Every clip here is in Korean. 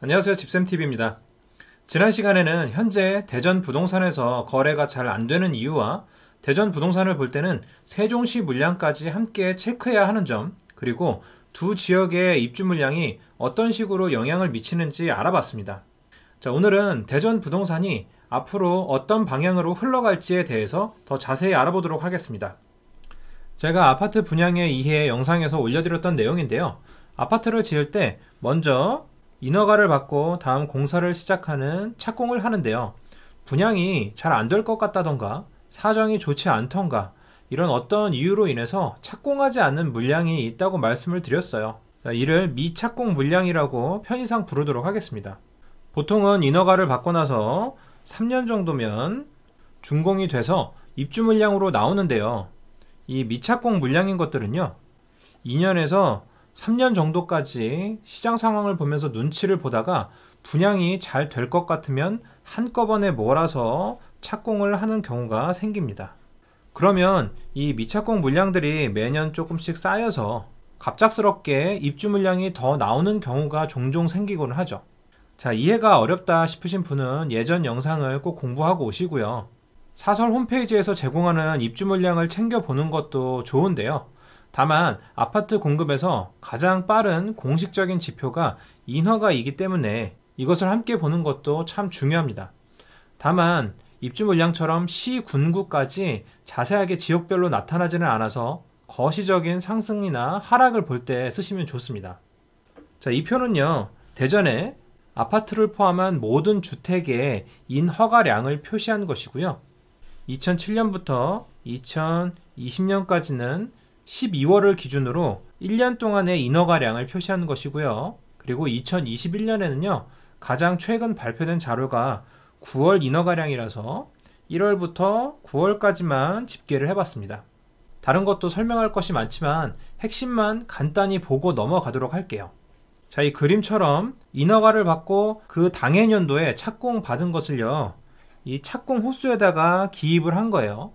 안녕하세요. 집쌤TV입니다. 지난 시간에는 현재 대전 부동산에서 거래가 잘 안되는 이유와 대전 부동산을 볼 때는 세종시 물량까지 함께 체크해야 하는 점 그리고 두 지역의 입주 물량이 어떤 식으로 영향을 미치는지 알아봤습니다. 자 오늘은 대전 부동산이 앞으로 어떤 방향으로 흘러갈지에 대해서 더 자세히 알아보도록 하겠습니다. 제가 아파트 분양에 이해 영상에서 올려드렸던 내용인데요. 아파트를 지을 때 먼저 인허가를 받고 다음 공사를 시작하는 착공을 하는데요. 분양이 잘 안 될 것 같다던가 사정이 좋지 않던가 이런 어떤 이유로 인해서 착공하지 않는 물량이 있다고 말씀을 드렸어요. 이를 미착공 물량이라고 편의상 부르도록 하겠습니다. 보통은 인허가를 받고 나서 3년 정도면 준공이 돼서 입주 물량으로 나오는데요. 이 미착공 물량인 것들은요. 2년에서 3년 정도까지 시장 상황을 보면서 눈치를 보다가 분양이 잘 될 것 같으면 한꺼번에 몰아서 착공을 하는 경우가 생깁니다. 그러면 이 미착공 물량들이 매년 조금씩 쌓여서 갑작스럽게 입주 물량이 더 나오는 경우가 종종 생기곤 하죠. 자, 이해가 어렵다 싶으신 분은 예전 영상을 꼭 공부하고 오시고요. 사설 홈페이지에서 제공하는 입주 물량을 챙겨보는 것도 좋은데요. 다만 아파트 공급에서 가장 빠른 공식적인 지표가 인허가이기 때문에 이것을 함께 보는 것도 참 중요합니다. 다만 입주 물량처럼 시 군구까지 자세하게 지역별로 나타나지는 않아서 거시적인 상승이나 하락을 볼 때 쓰시면 좋습니다. 자, 이 표는요. 대전에 아파트를 포함한 모든 주택의 인허가량을 표시한 것이고요. 2007년부터 2020년까지는 12월을 기준으로 1년 동안의 인허가량을 표시한 것이고요. 그리고 2021년에는요. 가장 최근 발표된 자료가 9월 인허가량이라서 1월부터 9월까지만 집계를 해봤습니다. 다른 것도 설명할 것이 많지만 핵심만 간단히 보고 넘어가도록 할게요. 자, 이 그림처럼 인허가를 받고 그 당해 년도에 착공 받은 것을요. 이 착공 호수에다가 기입을 한 거예요.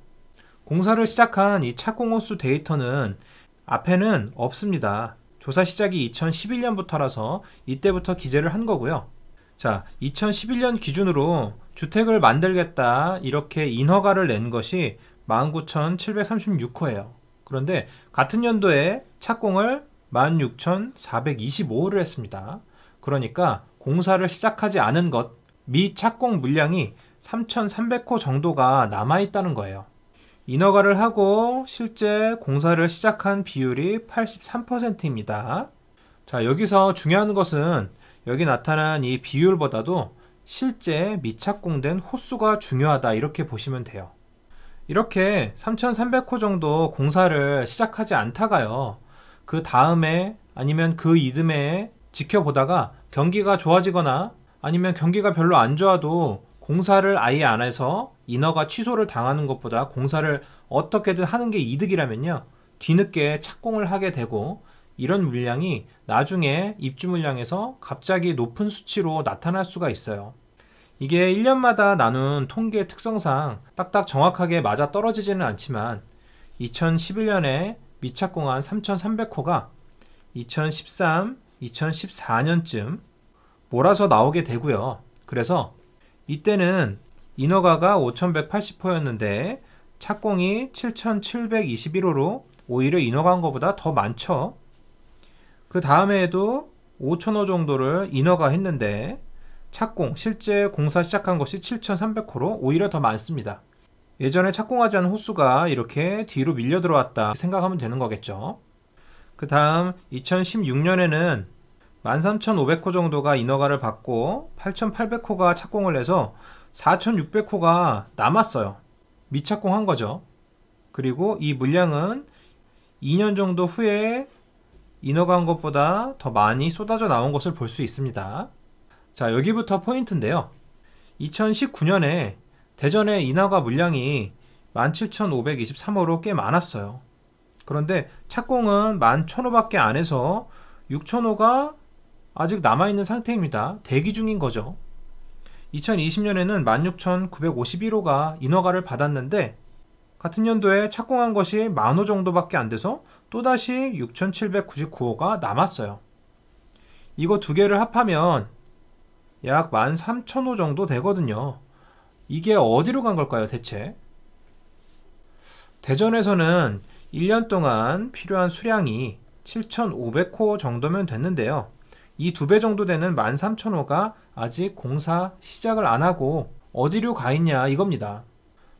공사를 시작한 이 착공호수 데이터는 앞에는 없습니다. 조사 시작이 2011년부터라서 이때부터 기재를 한 거고요. 자, 2011년 기준으로 주택을 만들겠다 이렇게 인허가를 낸 것이 19,736호예요. 그런데 같은 연도에 착공을 16,425호를 했습니다. 그러니까 공사를 시작하지 않은 것, 미 착공 물량이 3,300호 정도가 남아있다는 거예요. 인허가를 하고 실제 공사를 시작한 비율이 83%입니다. 자, 여기서 중요한 것은 여기 나타난 이 비율보다도 실제 미착공된 호수가 중요하다 이렇게 보시면 돼요. 이렇게 3,300호 정도 공사를 시작하지 않다가요. 그 다음에 아니면 그 이듬해 지켜보다가 경기가 좋아지거나 아니면 경기가 별로 안 좋아도 공사를 아예 안 해서 인허가 취소를 당하는 것보다 공사를 어떻게든 하는 게 이득이라면요. 뒤늦게 착공을 하게 되고 이런 물량이 나중에 입주 물량에서 갑자기 높은 수치로 나타날 수가 있어요. 이게 1년마다 나눈 통계 특성상 딱딱 정확하게 맞아 떨어지지는 않지만 2011년에 미착공한 3,300호가 2013, 2014년쯤 몰아서 나오게 되고요. 그래서 이때는 인허가가 5180호였는데 착공이 7721호로 오히려 인허가한 것보다 더 많죠. 그 다음에도 5,000호 정도를 인허가 했는데 착공, 실제 공사 시작한 것이 7,300호로 오히려 더 많습니다. 예전에 착공하지 않은 호수가 이렇게 뒤로 밀려 들어왔다 생각하면 되는 거겠죠. 그 다음 2016년에는 13,500호 정도가 인허가를 받고 8,800호가 착공을 해서 4,600호가 남았어요. 미착공한 거죠. 그리고 이 물량은 2년 정도 후에 인허가한 것보다 더 많이 쏟아져 나온 것을 볼 수 있습니다. 자, 여기부터 포인트인데요. 2019년에 대전의 인허가 물량이 17,523호로 꽤 많았어요. 그런데 착공은 11,000호밖에 안 해서 6,000호가 아직 남아있는 상태입니다. 대기 중인 거죠. 2020년에는 16,951호가 인허가를 받았는데 같은 연도에 착공한 것이 만호 정도밖에 안 돼서 또다시 6,799호가 남았어요. 이거 두 개를 합하면 약 13,000호 정도 되거든요. 이게 어디로 간 걸까요, 대체? 대전에서는 1년 동안 필요한 수량이 7,500호 정도면 됐는데요. 이 두 배 정도 되는 13,000호가 아직 공사 시작을 안 하고 어디로 가 있냐 이겁니다.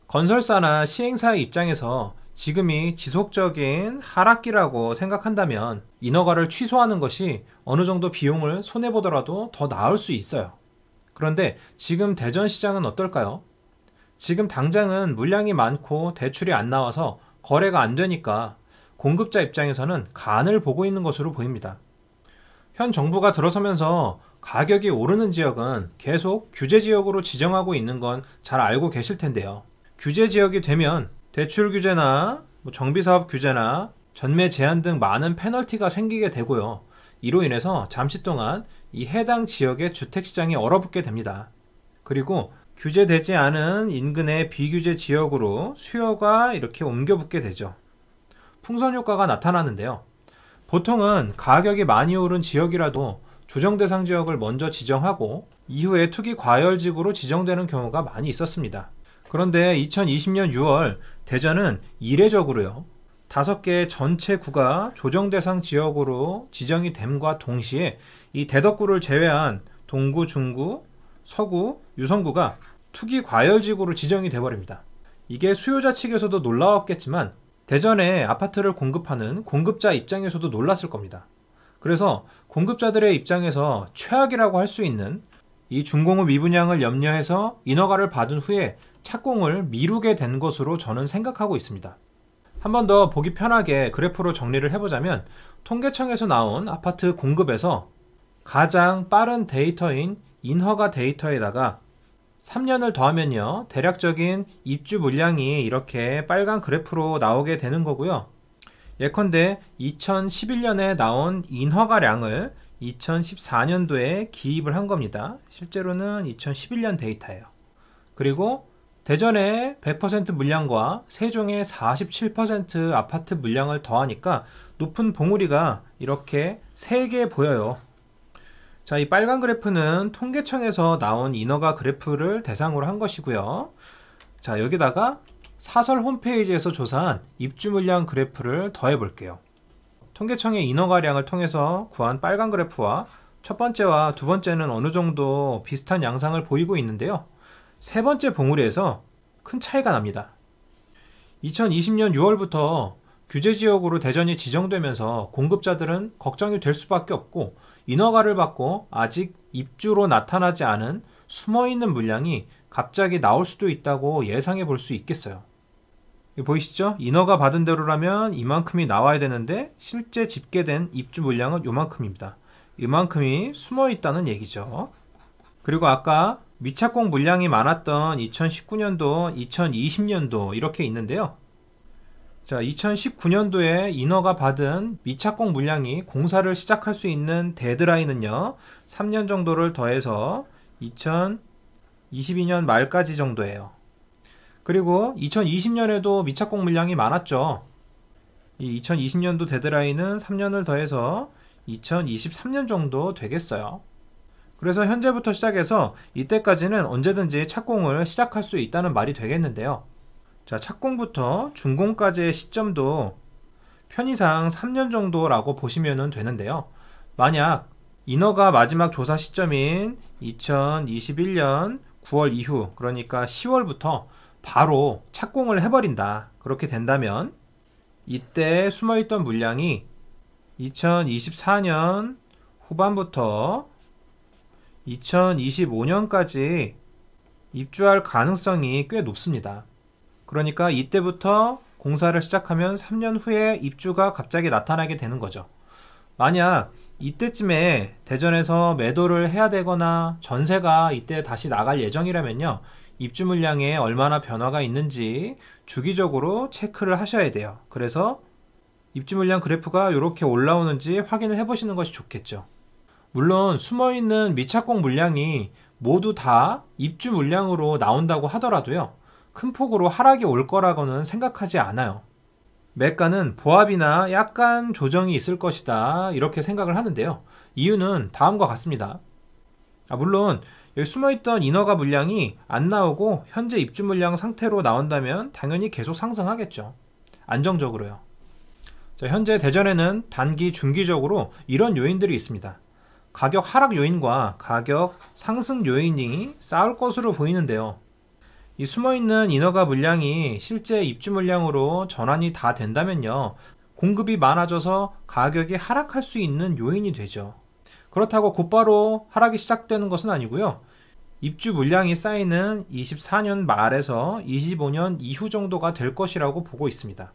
건설사나 시행사의 입장에서 지금이 지속적인 하락기라고 생각한다면 인허가를 취소하는 것이 어느 정도 비용을 손해보더라도 더 나을 수 있어요. 그런데 지금 대전 시장은 어떨까요? 지금 당장은 물량이 많고 대출이 안 나와서 거래가 안 되니까 공급자 입장에서는 간을 보고 있는 것으로 보입니다. 현 정부가 들어서면서 가격이 오르는 지역은 계속 규제 지역으로 지정하고 있는 건 잘 알고 계실 텐데요. 규제 지역이 되면 대출 규제나 뭐 정비사업 규제나 전매 제한 등 많은 페널티가 생기게 되고요. 이로 인해서 잠시 동안 이 해당 지역의 주택시장이 얼어붙게 됩니다. 그리고 규제되지 않은 인근의 비규제 지역으로 수요가 이렇게 옮겨붙게 되죠. 풍선 효과가 나타나는데요. 보통은 가격이 많이 오른 지역이라도 조정 대상 지역을 먼저 지정하고 이후에 투기 과열지구로 지정되는 경우가 많이 있었습니다. 그런데 2020년 6월 대전은 이례적으로요. 다섯 개의 전체 구가 조정 대상 지역으로 지정이 됨과 동시에 이 대덕구를 제외한 동구, 중구, 서구, 유성구가 투기 과열지구로 지정이 돼버립니다. 이게 수요자 측에서도 놀라웠겠지만 대전에 아파트를 공급하는 공급자 입장에서도 놀랐을 겁니다. 그래서 공급자들의 입장에서 최악이라고 할 수 있는 이 중공업 미분양을 염려해서 인허가를 받은 후에 착공을 미루게 된 것으로 저는 생각하고 있습니다. 한 번 더 보기 편하게 그래프로 정리를 해보자면 통계청에서 나온 아파트 공급에서 가장 빠른 데이터인 인허가 데이터에다가 3년을 더하면요 대략적인 입주 물량이 이렇게 빨간 그래프로 나오게 되는 거고요 예컨대 2011년에 나온 인허가량을 2014년도에 기입을 한 겁니다. 실제로는 2011년 데이터예요. 그리고 대전의 100% 물량과 세종의 47% 아파트 물량을 더하니까 높은 봉우리가 이렇게 3개 보여요. 자, 이 빨간 그래프는 통계청에서 나온 인허가 그래프를 대상으로 한 것이고요. 자, 여기다가 사설 홈페이지에서 조사한 입주 물량 그래프를 더해 볼게요. 통계청의 인허가량을 통해서 구한 빨간 그래프와 첫 번째와 두 번째는 어느 정도 비슷한 양상을 보이고 있는데요. 세 번째 봉우리에서 큰 차이가 납니다. 2020년 6월부터 규제 지역으로 대전이 지정되면서 공급자들은 걱정이 될 수밖에 없고 인허가를 받고 아직 입주로 나타나지 않은 숨어 있는 물량이 갑자기 나올 수도 있다고 예상해 볼 수 있겠어요. 보이시죠? 인허가 받은 대로라면 이만큼이 나와야 되는데 실제 집계된 입주 물량은 요만큼입니다. 이만큼이 숨어 있다는 얘기죠. 그리고 아까 미착공 물량이 많았던 2019년도, 2020년도 이렇게 있는데요. 자, 2019년도에 인허가 받은 미착공 물량이 공사를 시작할 수 있는 데드라인은요. 3년 정도를 더해서 2022년 말까지 정도예요. 그리고 2020년에도 미착공 물량이 많았죠. 이 2020년도 데드라인은 3년을 더해서 2023년 정도 되겠어요. 그래서 현재부터 시작해서 이때까지는 언제든지 착공을 시작할 수 있다는 말이 되겠는데요. 자, 착공부터 준공까지의 시점도 편의상 3년 정도라고 보시면 되는데요. 만약 인허가 마지막 조사 시점인 2021년 9월 이후, 그러니까 10월부터 바로 착공을 해버린다. 그렇게 된다면 이때 숨어있던 물량이 2024년 후반부터 2025년까지 입주할 가능성이 꽤 높습니다. 그러니까 이때부터 공사를 시작하면 3년 후에 입주가 갑자기 나타나게 되는 거죠. 만약 이때쯤에 대전에서 매도를 해야 되거나 전세가 이때 다시 나갈 예정이라면요. 입주 물량에 얼마나 변화가 있는지 주기적으로 체크를 하셔야 돼요. 그래서 입주 물량 그래프가 이렇게 올라오는지 확인을 해보시는 것이 좋겠죠. 물론 숨어있는 미착공 물량이 모두 다 입주 물량으로 나온다고 하더라도요. 큰 폭으로 하락이 올 거라고는 생각하지 않아요. 매가는 보합이나 약간 조정이 있을 것이다 이렇게 생각을 하는데요. 이유는 다음과 같습니다. 아 물론 예, 숨어있던 인허가 물량이 안 나오고 현재 입주 물량 상태로 나온다면 당연히 계속 상승하겠죠. 안정적으로요. 자, 현재 대전에는 단기, 중기적으로 이런 요인들이 있습니다. 가격 하락 요인과 가격 상승 요인이 싸울 것으로 보이는데요. 이 숨어있는 인허가 물량이 실제 입주 물량으로 전환이 다 된다면요. 공급이 많아져서 가격이 하락할 수 있는 요인이 되죠. 그렇다고 곧바로 하락이 시작되는 것은 아니고요. 입주 물량이 쌓이는 24년 말에서 25년 이후 정도가 될 것이라고 보고 있습니다.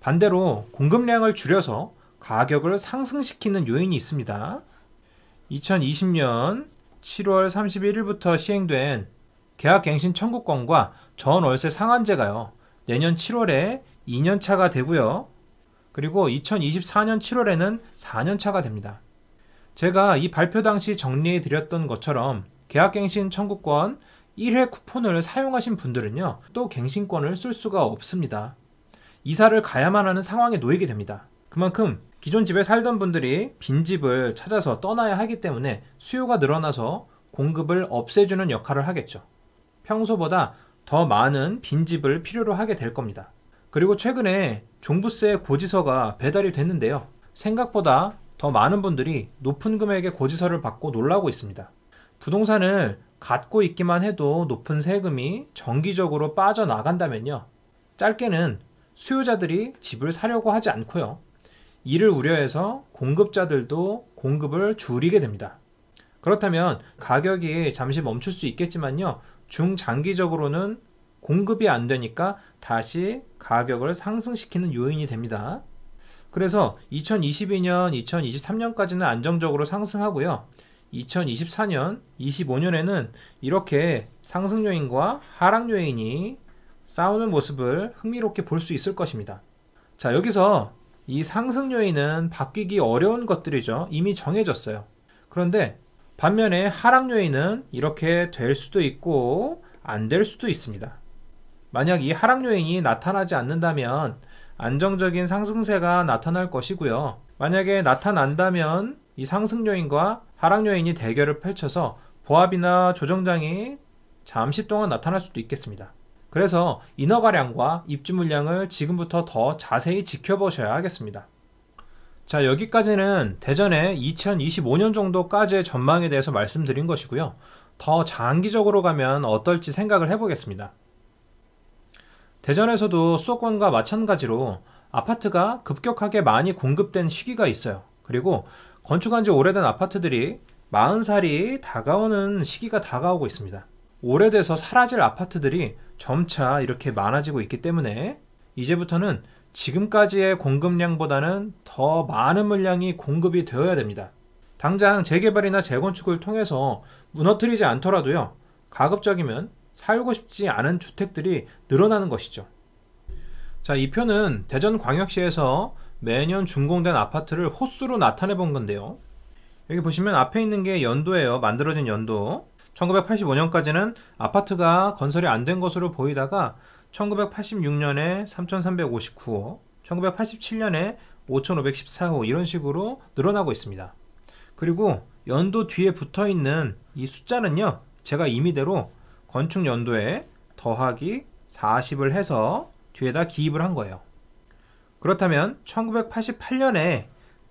반대로 공급량을 줄여서 가격을 상승시키는 요인이 있습니다. 2020년 7월 31일부터 시행된 계약갱신 청구권과 전월세 상한제가요. 내년 7월에 2년차가 되고요. 그리고 2024년 7월에는 4년차가 됩니다. 제가 이 발표 당시 정리해 드렸던 것처럼 계약갱신 청구권 1회 쿠폰을 사용하신 분들은요, 또 갱신권을 쓸 수가 없습니다. 이사를 가야만 하는 상황에 놓이게 됩니다. 그만큼 기존 집에 살던 분들이 빈집을 찾아서 떠나야 하기 때문에 수요가 늘어나서 공급을 없애주는 역할을 하겠죠. 평소보다 더 많은 빈집을 필요로 하게 될 겁니다. 그리고 최근에 종부세 고지서가 배달이 됐는데요. 생각보다 더 많은 분들이 높은 금액의 고지서를 받고 놀라고 있습니다. 부동산을 갖고 있기만 해도 높은 세금이 정기적으로 빠져나간다면요. 짧게는 수요자들이 집을 사려고 하지 않고요. 이를 우려해서 공급자들도 공급을 줄이게 됩니다. 그렇다면 가격이 잠시 멈출 수 있겠지만요. 중장기적으로는 공급이 안 되니까 다시 가격을 상승시키는 요인이 됩니다. 그래서 2022년, 2023년까지는 안정적으로 상승하고요. 2024년, 25년에는 이렇게 상승 요인과 하락 요인이 싸우는 모습을 흥미롭게 볼 수 있을 것입니다. 자, 여기서 이 상승 요인은 바뀌기 어려운 것들이죠. 이미 정해졌어요. 그런데 반면에 하락 요인은 이렇게 될 수도 있고 안 될 수도 있습니다. 만약 이 하락 요인이 나타나지 않는다면 안정적인 상승세가 나타날 것이고요. 만약에 나타난다면 이 상승 요인과 하락 요인이 대결을 펼쳐서 보합이나 조정장이 잠시 동안 나타날 수도 있겠습니다. 그래서 인허가량과 입주 물량을 지금부터 더 자세히 지켜보셔야 하겠습니다. 자 여기까지는 대전의 2025년 정도까지의 전망에 대해서 말씀드린 것이고요. 더 장기적으로 가면 어떨지 생각을 해보겠습니다. 대전에서도 수도권과 마찬가지로 아파트가 급격하게 많이 공급된 시기가 있어요. 그리고 건축한 지 오래된 아파트들이 40살이 다가오는 시기가 다가오고 있습니다. 오래돼서 사라질 아파트들이 점차 이렇게 많아지고 있기 때문에 이제부터는 지금까지의 공급량보다는 더 많은 물량이 공급이 되어야 됩니다. 당장 재개발이나 재건축을 통해서 무너뜨리지 않더라도요. 가급적이면 살고 싶지 않은 주택들이 늘어나는 것이죠. 자, 이 표는 대전광역시에서 매년 준공된 아파트를 호수로 나타내 본 건데요. 여기 보시면 앞에 있는 게 연도예요. 만들어진 연도. 1985년까지는 아파트가 건설이 안 된 것으로 보이다가 1986년에 3,359호, 1987년에 5,514호 이런 식으로 늘어나고 있습니다. 그리고 연도 뒤에 붙어 있는 이 숫자는요. 제가 임의대로 건축 연도에 더하기 40을 해서 뒤에다 기입을 한 거예요. 그렇다면 1988년에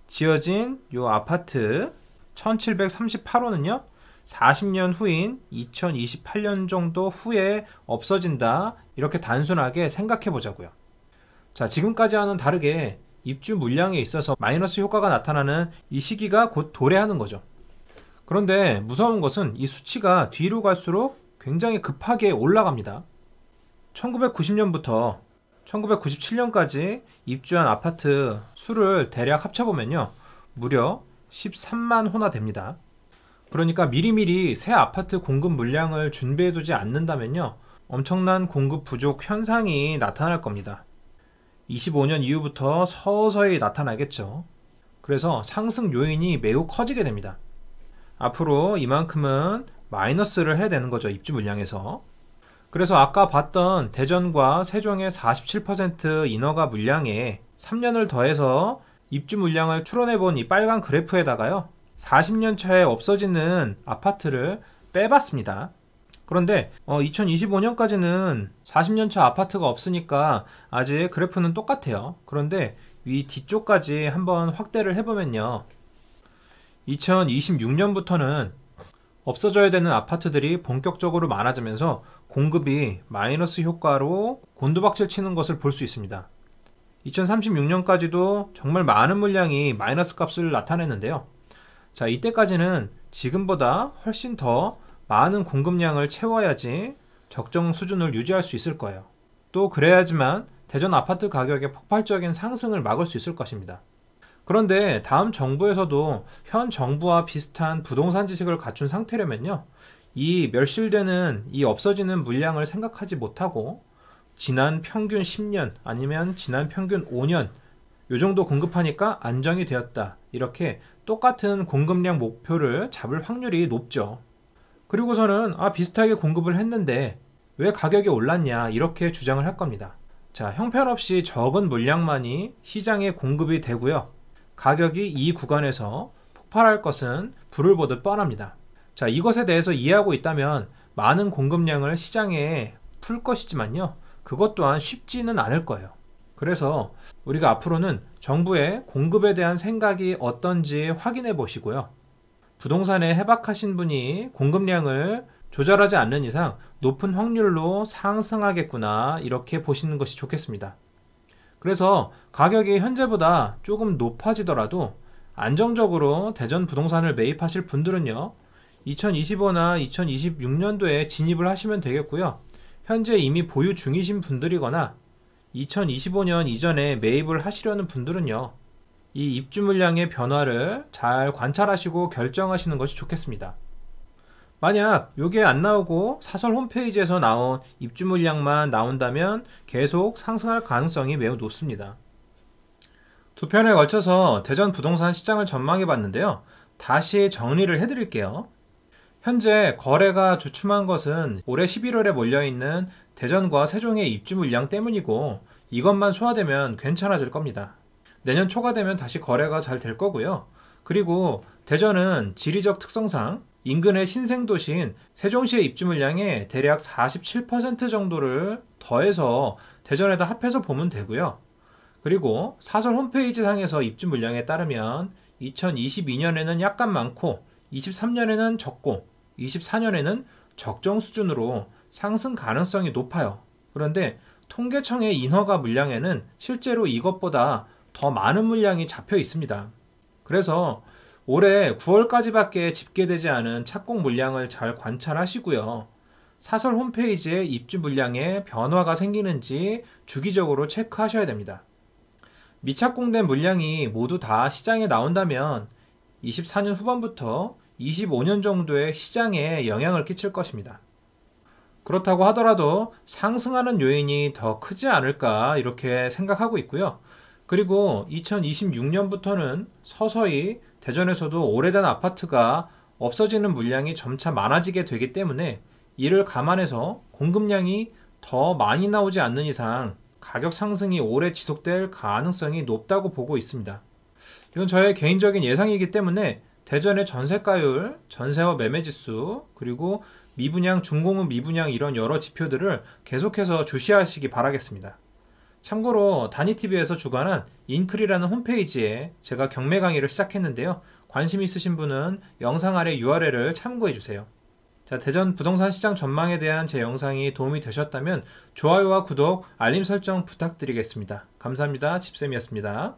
지어진 이 아파트 1738호는요. 40년 후인 2028년 정도 후에 없어진다. 이렇게 단순하게 생각해 보자고요. 자, 지금까지와는 다르게 입주 물량에 있어서 마이너스 효과가 나타나는 이 시기가 곧 도래하는 거죠. 그런데 무서운 것은 이 수치가 뒤로 갈수록 굉장히 급하게 올라갑니다. 1990년부터 1997년까지 입주한 아파트 수를 대략 합쳐보면요. 무려 13만 호나 됩니다. 그러니까 미리미리 새 아파트 공급 물량을 준비해두지 않는다면요. 엄청난 공급 부족 현상이 나타날 겁니다. 25년 이후부터 서서히 나타나겠죠. 그래서 상승 요인이 매우 커지게 됩니다. 앞으로 이만큼은 마이너스를 해야 되는 거죠. 입주 물량에서. 그래서 아까 봤던 대전과 세종의 47% 인허가 물량에 3년을 더해서 입주 물량을 추론해본 이 빨간 그래프에다가요. 40년 차에 없어지는 아파트를 빼봤습니다. 그런데 어, 2025년까지는 40년 차 아파트가 없으니까 아직 그래프는 똑같아요. 그런데 위 뒤쪽까지 한번 확대를 해보면요. 2026년부터는 없어져야 되는 아파트들이 본격적으로 많아지면서 공급이 마이너스 효과로 곤두박질 치는 것을 볼 수 있습니다. 2036년까지도 정말 많은 물량이 마이너스 값을 나타냈는데요 자, 이때까지는 지금보다 훨씬 더 많은 공급량을 채워야지 적정 수준을 유지할 수 있을 거예요. 또 그래야지만 대전 아파트 가격의 폭발적인 상승을 막을 수 있을 것입니다. 그런데 다음 정부에서도 현 정부와 비슷한 부동산 지식을 갖춘 상태라면요. 이 멸실되는 이 없어지는 물량을 생각하지 못하고 지난 평균 10년 아니면 지난 평균 5년 요 정도 공급하니까 안정이 되었다. 이렇게 똑같은 공급량 목표를 잡을 확률이 높죠. 그리고서는 아 비슷하게 공급을 했는데 왜 가격이 올랐냐 이렇게 주장을 할 겁니다. 자, 형편없이 적은 물량만이 시장에 공급이 되고요. 가격이 이 구간에서 폭발할 것은 불을 보듯 뻔합니다. 자, 이것에 대해서 이해하고 있다면 많은 공급량을 시장에 풀 것이지만요. 그것 또한 쉽지는 않을 거예요. 그래서 우리가 앞으로는 정부의 공급에 대한 생각이 어떤지 확인해 보시고요. 부동산에 해박하신 분이 공급량을 조절하지 않는 이상 높은 확률로 상승하겠구나 이렇게 보시는 것이 좋겠습니다. 그래서 가격이 현재보다 조금 높아지더라도 안정적으로 대전 부동산을 매입하실 분들은요. 2025나 2026년도에 진입을 하시면 되겠고요. 현재 이미 보유 중이신 분들이거나 2025년 이전에 매입을 하시려는 분들은요. 이 입주 물량의 변화를 잘 관찰하시고 결정하시는 것이 좋겠습니다. 만약 요게 안 나오고 사설 홈페이지에서 나온 입주 물량만 나온다면 계속 상승할 가능성이 매우 높습니다. 두 편에 걸쳐서 대전 부동산 시장을 전망해 봤는데요. 다시 정리를 해드릴게요. 현재 거래가 주춤한 것은 올해 11월에 몰려있는 대전과 세종의 입주 물량 때문이고 이것만 소화되면 괜찮아질 겁니다. 내년 초가 되면 다시 거래가 잘 될 거고요. 그리고 대전은 지리적 특성상 인근의 신생도시인 세종시의 입주 물량의 대략 47% 정도를 더해서 대전에다 합해서 보면 되고요. 그리고 사설 홈페이지 상에서 입주 물량에 따르면 2022년에는 약간 많고 23년에는 적고 24년에는 적정 수준으로 상승 가능성이 높아요. 그런데 통계청의 인허가 물량에는 실제로 이것보다 더 많은 물량이 잡혀 있습니다. 그래서 올해 9월까지밖에 집계되지 않은 착공 물량을 잘 관찰하시고요. 사설 홈페이지에 입주 물량에 변화가 생기는지 주기적으로 체크하셔야 됩니다. 미착공된 물량이 모두 다 시장에 나온다면 24년 후반부터 25년 정도의 시장에 영향을 끼칠 것입니다. 그렇다고 하더라도 상승하는 요인이 더 크지 않을까 이렇게 생각하고 있고요. 그리고 2026년부터는 서서히 대전에서도 오래된 아파트가 없어지는 물량이 점차 많아지게 되기 때문에 이를 감안해서 공급량이 더 많이 나오지 않는 이상 가격 상승이 오래 지속될 가능성이 높다고 보고 있습니다. 이건 저의 개인적인 예상이기 때문에 대전의 전세가율, 전세와 매매지수, 그리고 미분양, 중공업 미분양 이런 여러 지표들을 계속해서 주시하시기 바라겠습니다. 참고로 다니TV에서 주관한 인클이라는 홈페이지에 제가 경매 강의를 시작했는데요. 관심 있으신 분은 영상 아래 URL을 참고해 주세요. 자, 대전 부동산 시장 전망에 대한 제 영상이 도움이 되셨다면 좋아요와 구독, 알림 설정 부탁드리겠습니다. 감사합니다. 집쌤이었습니다.